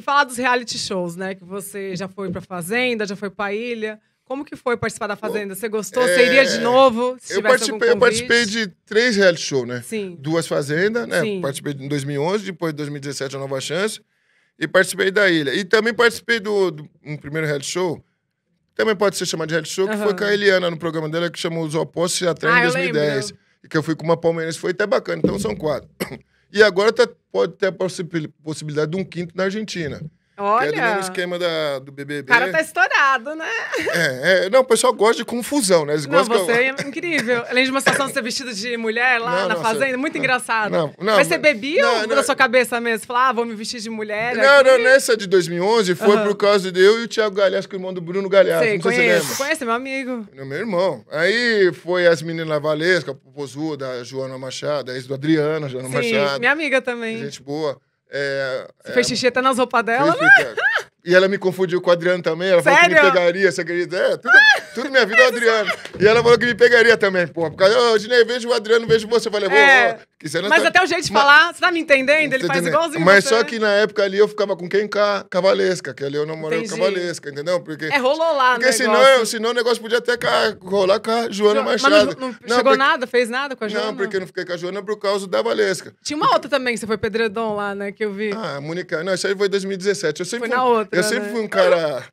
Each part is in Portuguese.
E falar dos reality shows, né? Que você já foi pra Fazenda, já foi pra Ilha. Como que foi participar da Fazenda? Você gostou? É... Você iria de novo? eu, participei, eu participei de três reality shows, né? Sim. Duas Fazendas, né? Sim. Participei em 2011, depois de 2017 a Nova Chance. E participei da Ilha. E também participei do, do um primeiro reality show, também pode ser chamado de reality show, uhum. que foi com a Eliana no programa dela, que chamou Os Opostos e Atraem ah, em 2010. E que eu fui com uma Palmeiras foi até bacana, então são quatro. E agora tá, pode ter a possibilidade de um quinto na Argentina. Olha. Que é do mesmo esquema da, do BBB. O cara tá estourado, né? É, é, não, o pessoal gosta de confusão, né? Eles não, gostam você é incrível. Além de uma situação de ser vestido de mulher lá não, na fazenda, muito não, engraçado. Não, não, Mas você bebia ou na sua cabeça mesmo? Falar, ah, vou me vestir de mulher? Não, aqui. não, nessa de 2011 foi uhum. por causa de eu e o Thiago Galhaço, que é o irmão do Bruno Galhaço. Sei, não conheço, sei se lembra. meu amigo. Meu irmão. Aí foi as meninas Valesca, Popozuda, a Joana Machado, a ex do Adriana, a Joana Sim, Machado. minha amiga também. Gente boa. É, Você é, fez xixi até nas roupas dela? Né? É. E ela me confundiu com o Adriano também. Ela Sério? falou que me pegaria, você acredita? É, tudo, tudo minha vida é o Adriano. E ela falou que me pegaria também, porra. Porque eu, Ginei, vejo o Adriano, vejo você. Eu falei, vou, é, mas tá... até o jeito de Mas... falar, você tá me entendendo? Ele faz igualzinho Mas você, só que na época ali eu ficava com quem? Cá, Cavalesca, que ali eu namorei com Cavalesca, entendeu? Porque... É, rolou lá Porque senão, senão o negócio podia até cá, rolar com a Joana Mas Machado. não, não, não chegou porque... nada? Fez nada com a Joana? Não, porque eu não fiquei com a Joana por causa da Valesca. Tinha uma outra também, que você foi Pedredom lá, né, que eu vi. Ah, Mônica... Não, isso aí foi em 2017. Eu sempre foi fui... na outra, Eu né? sempre fui um cara...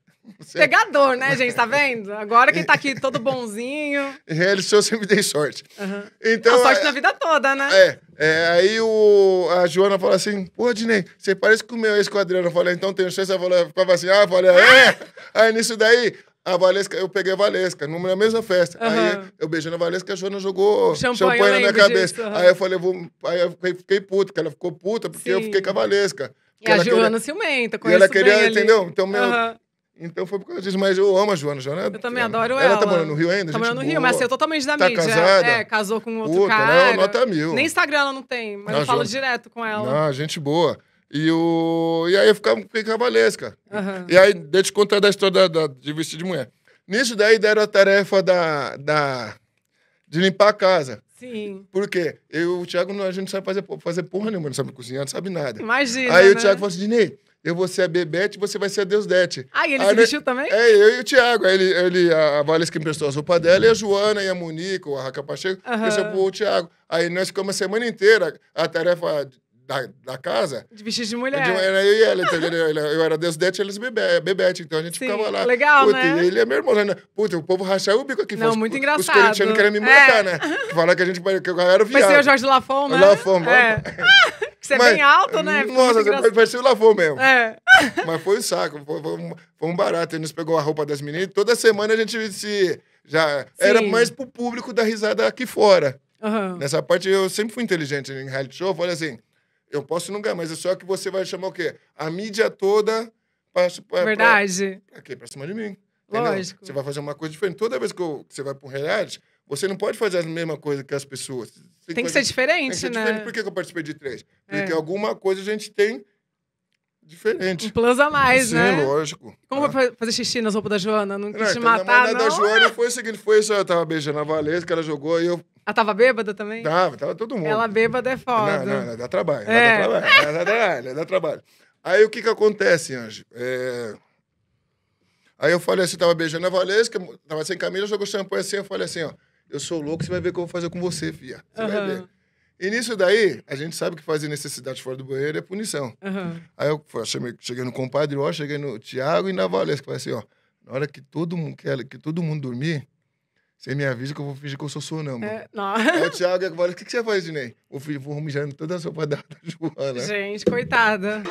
Pegador, né, gente? Tá vendo? Agora quem tá aqui todo bonzinho. Reality é, show sempre dei sorte. Uhum. Então, a sorte é- na vida toda, né? É. é aí o, a Joana fala assim: Pô, Dinei, você parece com o meu ex com Eu falei, então tem chance. Ela falou assim: Ah, eu falei, é. Ah! aí nisso daí, a Valesca, eu peguei a Valesca, numa é mesma festa. Uhum. Aí eu beijei a Valesca, a Joana jogou champanhe, na minha cabeça. Disso, uhum. Aí eu falei, vou... aí eu fiquei, fiquei puta, que ela ficou puta porque Sim. eu fiquei com a Valesca. E a Joana queria... ciumenta, conheço E ela queria, entendeu? Então, meu, uhum. Então foi por causa disso, mas eu amo a Joana. Joana é eu também adoro ela. Tá ela tá morando no Rio ainda? Tá morando no Rio, mas assim, eu totalmente da tá mídia. Casada. É, casou com outro Puta, cara. Não, nota mil. Nem Instagram ela não tem, mas não, eu falo direto com ela. Ah, gente boa. E, o... e aí eu ficava com cavalesca. Uhum. E aí, deixa eu contar da história da, da, de vestir de mulher. Nisso daí deram a tarefa da, da, de limpar a casa. Sim. Por quê? Eu, o Thiago, a gente não sabe fazer, fazer porra nenhuma, não sabe cozinhar, não sabe nada. Imagina. Aí né? o Thiago falou assim: Dinei, eu vou ser a Bebete você vai ser a Deusdete. Ah, e ele aí, se vestiu né? também? É, eu e o Thiago. Aí ele, ele a, a Valesca que emprestou a roupa dela, e a Joana, e a Monica, o Raca Pacheco, uhum. -huh. pro Thiago. Aí nós ficamos a semana inteira, a tarefa da, da casa. De vestido de mulher. De, era eu e ela, entendeu? eu era Deusdete e eles bebete, bebete, então a gente Sim, ficava lá. Legal, puta, né? ele é meu irmão. Né? Puta, o povo rachava o bico aqui. Não, os, muito os, engraçado. Os não querendo me é. matar, é. né? Falar que a gente que eu era viado. Parecia o Jorge Lafon, né? Lafon, é. que você é bem alto, né? Ficou nossa, vai ser o Lafon mesmo. É. Mas foi um saco, foi, foi, um, foi um barato. Ele nos pegou a roupa das meninas toda semana a gente se... Já Sim. era mais pro público da risada aqui fora. Uhum. Nessa parte eu sempre fui inteligente em reality show. Falei assim: eu posso não ganhar, mas é só que você vai chamar o quê? A mídia toda para. Verdade. Pra, Pra cima de mim. Lógico. Você vai fazer uma coisa diferente. Toda vez que, eu, que você vai para um reality, você não pode fazer a mesma coisa que as pessoas. Tem, tem que, ser diferente, tem que ser né? Diferente. Por que eu participei de três? Porque é. alguma coisa a gente tem diferente. Um plus a mais, Sim, né? lógico. Como vai é. fazer xixi nas roupas da Joana? Não quis não, te então, matar, na não? da Joana foi o seguinte, foi isso, eu tava beijando a Valesca, ela jogou, e eu ela tava bêbada também? Tava, tava todo mundo. Ela bêbada é foda. Não, não, não dá trabalho. É. Dá trabalho, dá trabalho, dá trabalho. Aí o que que acontece, Anjo? É... Aí eu falei assim, tava beijando a Valesca, tava sem camisa, jogou champanhe assim, eu falei assim, ó, eu sou louco, você vai ver o que eu vou fazer com você, fia. Você uhum. vai ver. E nisso daí, a gente sabe que fazer necessidade fora do banheiro é punição. Uhum. Aí eu chamei, cheguei no compadre, ó, cheguei no Tiago e na Valesca, falei assim, ó, na hora que todo mundo, que, que todo mundo dormir, você me avisa que eu vou fingir que eu sou sonâmbulo. É, não. Aí o Thiago e o que, que você faz, Dinei? Vou, vou mijando toda a sopa da, da Joana. Gente, coitada.